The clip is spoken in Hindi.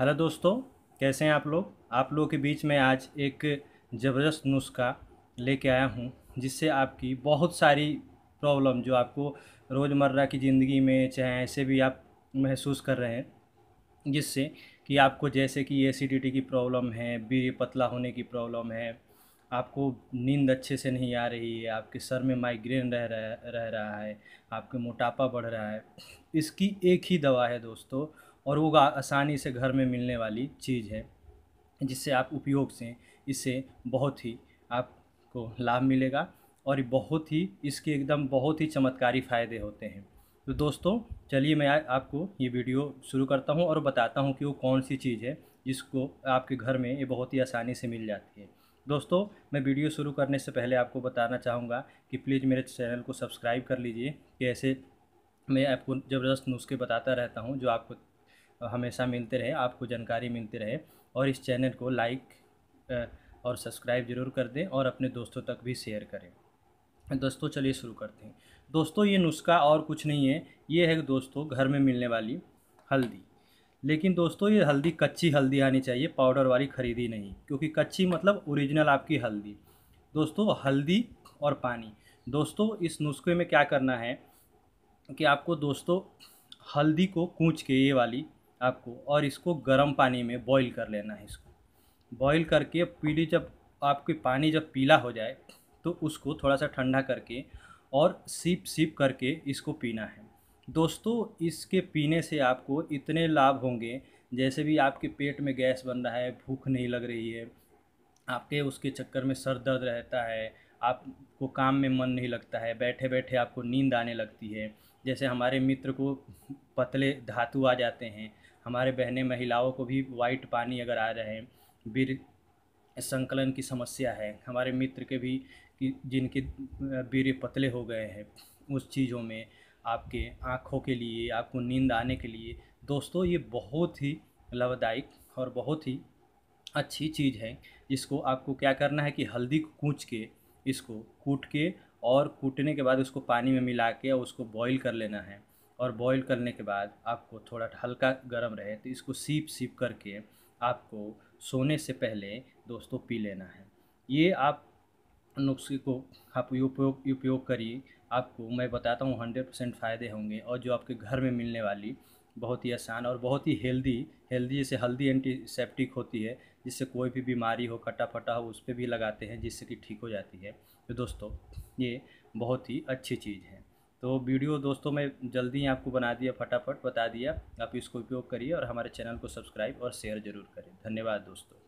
हेलो दोस्तों कैसे हैं आप लोग आप लोगों के बीच में आज एक ज़बरदस्त नुस्खा लेके आया हूँ जिससे आपकी बहुत सारी प्रॉब्लम जो आपको रोज़मर्रा की ज़िंदगी में चाहे ऐसे भी आप महसूस कर रहे हैं जिससे कि आपको जैसे कि एसिडिटी की प्रॉब्लम है बीड़ी पतला होने की प्रॉब्लम है आपको नींद अच्छे से नहीं आ रही है आपके सर में माइग्रेन रह रह रहा है आपके मोटापा बढ़ रहा है इसकी एक ही दवा है दोस्तों और वो आसानी से घर में मिलने वाली चीज़ है जिससे आप उपयोग से इससे बहुत ही आपको लाभ मिलेगा और बहुत ही इसके एकदम बहुत ही चमत्कारी फ़ायदे होते हैं तो दोस्तों चलिए मैं आपको ये वीडियो शुरू करता हूँ और बताता हूँ कि वो कौन सी चीज़ है जिसको आपके घर में ये बहुत ही आसानी से मिल जाती है दोस्तों मैं वीडियो शुरू करने से पहले आपको बताना चाहूँगा कि प्लीज़ मेरे चैनल को सब्सक्राइब कर लीजिए कि ऐसे मैं आपको ज़बरदस्त नुस्खे बताता रहता हूँ जो आपको हमेशा मिलते रहे आपको जानकारी मिलती रहे और इस चैनल को लाइक और सब्सक्राइब ज़रूर कर दें और अपने दोस्तों तक भी शेयर करें दोस्तों चलिए शुरू करते हैं दोस्तों ये नुस्खा और कुछ नहीं है ये है दोस्तों घर में मिलने वाली हल्दी लेकिन दोस्तों ये हल्दी कच्ची हल्दी आनी चाहिए पाउडर वाली खरीदी नहीं क्योंकि कच्ची मतलब ओरिजिनल आपकी हल्दी दोस्तों हल्दी और पानी दोस्तों इस नुस्खे में क्या करना है कि आपको दोस्तों हल्दी को कूच के ये वाली आपको और इसको गर्म पानी में बॉईल कर लेना है इसको बॉईल करके पीली जब आपके पानी जब पीला हो जाए तो उसको थोड़ा सा ठंडा करके और सीप सीप करके इसको पीना है दोस्तों इसके पीने से आपको इतने लाभ होंगे जैसे भी आपके पेट में गैस बन रहा है भूख नहीं लग रही है आपके उसके चक्कर में सर दर्द रहता है आपको काम में मन नहीं लगता है बैठे बैठे आपको नींद आने लगती है जैसे हमारे मित्र को पतले धातु आ जाते हैं हमारे बहने महिलाओं को भी वाइट पानी अगर आ रहे हैं बीर संकलन की समस्या है हमारे मित्र के भी कि जिनके बीरे पतले हो गए हैं उस चीज़ों में आपके आँखों के लिए आपको नींद आने के लिए दोस्तों ये बहुत ही लाभदायक और बहुत ही अच्छी चीज़ है इसको आपको क्या करना है कि हल्दी को कूच के इसको कूट के और कूटने के बाद उसको पानी में मिला के और उसको बॉईल कर लेना है और बॉईल करने के बाद आपको थोड़ा हल्का गर्म रहे तो इसको सीप सीप करके आपको सोने से पहले दोस्तों पी लेना है ये आप नुस्खे को आप उपयोग उपयोग करिए आपको मैं बताता हूँ हंड्रेड परसेंट फ़ायदे होंगे और जो आपके घर में मिलने वाली बहुत ही आसान और बहुत ही हेल्दी हेल्दी जैसे हल्दी एंटीसेप्टिक होती है जिससे कोई भी बीमारी हो कटा फटा हो उस पर भी लगाते हैं जिससे कि ठीक हो जाती है तो दोस्तों ये बहुत ही अच्छी चीज़ है तो वीडियो दोस्तों मैं जल्दी ही आपको बना दिया फटाफट बता दिया आप इसको उपयोग करिए और हमारे चैनल को सब्सक्राइब और शेयर ज़रूर करें धन्यवाद दोस्तों